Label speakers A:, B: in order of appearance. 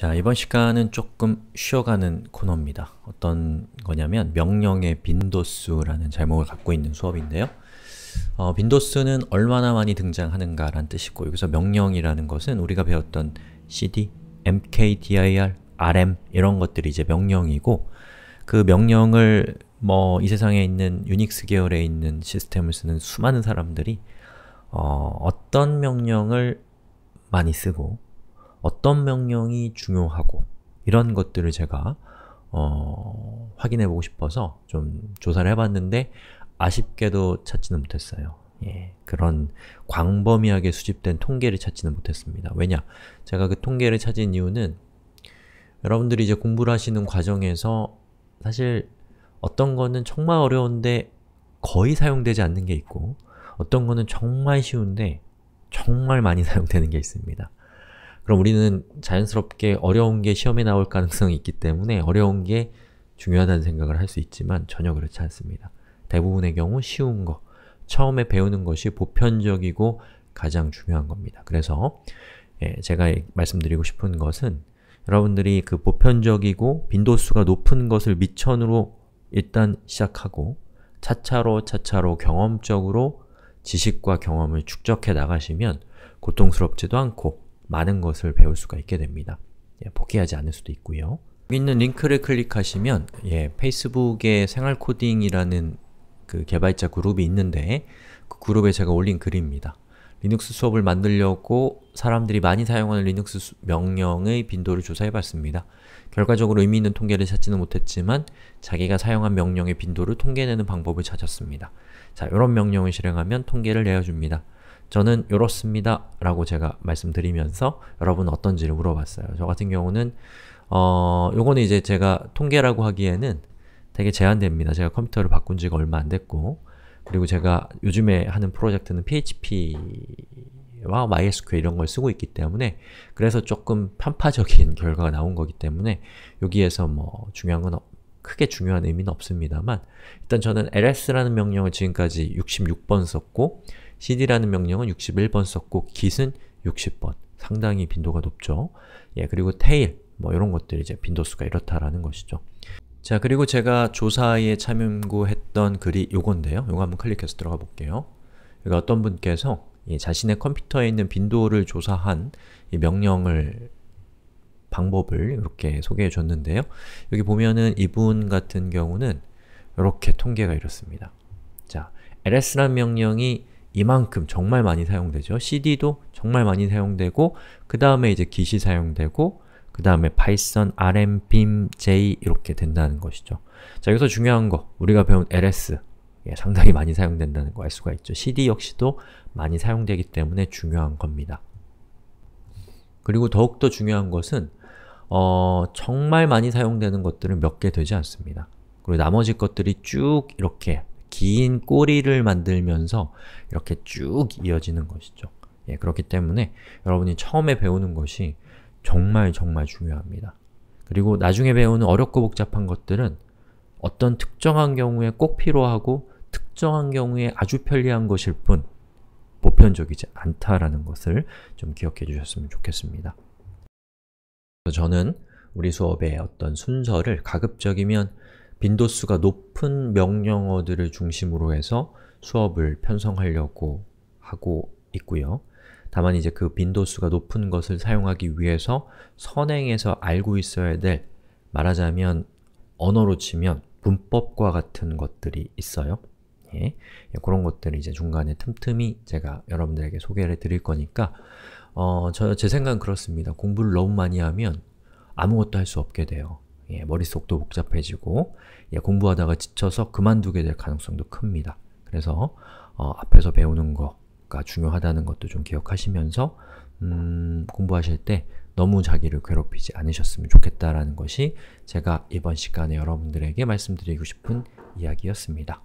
A: 자, 이번 시간은 조금 쉬어가는 코너입니다. 어떤 거냐면 명령의 빈도수라는 제목을 갖고 있는 수업인데요. 어, 빈도수는 얼마나 많이 등장하는가 란 뜻이고 여기서 명령이라는 것은 우리가 배웠던 cd, mkdir, rm 이런 것들이 이제 명령이고 그 명령을 뭐 이 세상에 있는 유닉스 계열에 있는 시스템을 쓰는 수많은 사람들이 어, 어떤 명령을 많이 쓰고 어떤 명령이 중요하고 이런 것들을 제가 어, 확인해 보고 싶어서 좀 조사를 해봤는데 아쉽게도 찾지는 못했어요. 예, 그런 광범위하게 수집된 통계를 찾지는 못했습니다. 왜냐? 제가 그 통계를 찾은 이유는 여러분들이 이제 공부를 하시는 과정에서 사실 어떤 거는 정말 어려운데 거의 사용되지 않는 게 있고 어떤 거는 정말 쉬운데 정말 많이 사용되는 게 있습니다. 그럼 우리는 자연스럽게 어려운 게 시험에 나올 가능성이 있기 때문에 어려운 게 중요하다는 생각을 할 수 있지만 전혀 그렇지 않습니다. 대부분의 경우 쉬운 거, 처음에 배우는 것이 보편적이고 가장 중요한 겁니다. 그래서 예, 제가 말씀드리고 싶은 것은 여러분들이 그 보편적이고 빈도수가 높은 것을 밑천으로 일단 시작하고 차차로 차차로 경험적으로 지식과 경험을 축적해 나가시면 고통스럽지도 않고 많은 것을 배울 수가 있게 됩니다. 예, 포기하지 않을 수도 있고요. 여기 있는 링크를 클릭하시면 예, 페이스북에 생활코딩이라는 그 개발자 그룹이 있는데 그 그룹에 제가 올린 글입니다. 리눅스 수업을 만들려고 사람들이 많이 사용하는 리눅스 수, 명령의 빈도를 조사해봤습니다. 결과적으로 의미 있는 통계를 찾지는 못했지만 자기가 사용한 명령의 빈도를 통계내는 방법을 찾았습니다. 자, 이런 명령을 실행하면 통계를 내어줍니다. 저는 이렇습니다 라고 제가 말씀드리면서 여러분 어떤지를 물어봤어요. 저 같은 경우는 어, 요거는 이제 제가 통계라고 하기에는 되게 제한됩니다. 제가 컴퓨터를 바꾼 지가 얼마 안 됐고 그리고 제가 요즘에 하는 프로젝트는 PHP와 MySQL 이런 걸 쓰고 있기 때문에 그래서 조금 편파적인 결과가 나온 거기 때문에 여기에서 뭐 중요한 건 크게 중요한 의미는 없습니다만 일단 저는 ls라는 명령을 지금까지 66번 썼고 cd라는 명령은 61번 썼고 git은 60번 상당히 빈도가 높죠. 예, 그리고 tail 뭐 이런 것들이 제 빈도수가 이렇다라는 것이죠. 자, 그리고 제가 조사에 참여했던 글이 요건데요. 요거 한번 클릭해서 들어가 볼게요. 여기 그러니까 어떤 분께서 예, 자신의 컴퓨터에 있는 빈도를 조사한 명령을 방법을 이렇게 소개해 줬는데요. 여기 보면은 이분 같은 경우는 이렇게 통계가 이렇습니다. 자, ls란 명령이 이만큼 정말 많이 사용되죠. cd도 정말 많이 사용되고 그 다음에 이제 기시 사용되고 그 다음에 파이썬, rm, bim, j 이렇게 된다는 것이죠. 자, 여기서 중요한 거, 우리가 배운 ls 예, 상당히 많이 사용된다는 거 알 수가 있죠. cd 역시도 많이 사용되기 때문에 중요한 겁니다. 그리고 더욱더 중요한 것은 어, 정말 많이 사용되는 것들은 몇 개 되지 않습니다. 그리고 나머지 것들이 쭉 이렇게 긴 꼬리를 만들면서 이렇게 쭉 이어지는 것이죠. 예, 그렇기 때문에 여러분이 처음에 배우는 것이 정말 정말 중요합니다. 그리고 나중에 배우는 어렵고 복잡한 것들은 어떤 특정한 경우에 꼭 필요하고 특정한 경우에 아주 편리한 것일 뿐 보편적이지 않다라는 것을 좀 기억해 주셨으면 좋겠습니다. 그래서 저는 우리 수업의 어떤 순서를 가급적이면 빈도수가 높은 명령어들을 중심으로 해서 수업을 편성하려고 하고 있고요. 다만 이제 그 빈도수가 높은 것을 사용하기 위해서 선행에서 알고 있어야 될 말하자면 언어로 치면 문법과 같은 것들이 있어요. 예, 그런 것들을 이제 중간에 틈틈이 제가 여러분들에게 소개를 드릴 거니까 어, 저, 제 생각은 그렇습니다. 공부를 너무 많이 하면 아무것도 할 수 없게 돼요. 예, 머릿속도 복잡해지고 예, 공부하다가 지쳐서 그만두게 될 가능성도 큽니다. 그래서 어, 앞에서 배우는 거가 중요하다는 것도 좀 기억하시면서 음, 공부하실 때 너무 자기를 괴롭히지 않으셨으면 좋겠다라는 것이 제가 이번 시간에 여러분들에게 말씀드리고 싶은 이야기였습니다.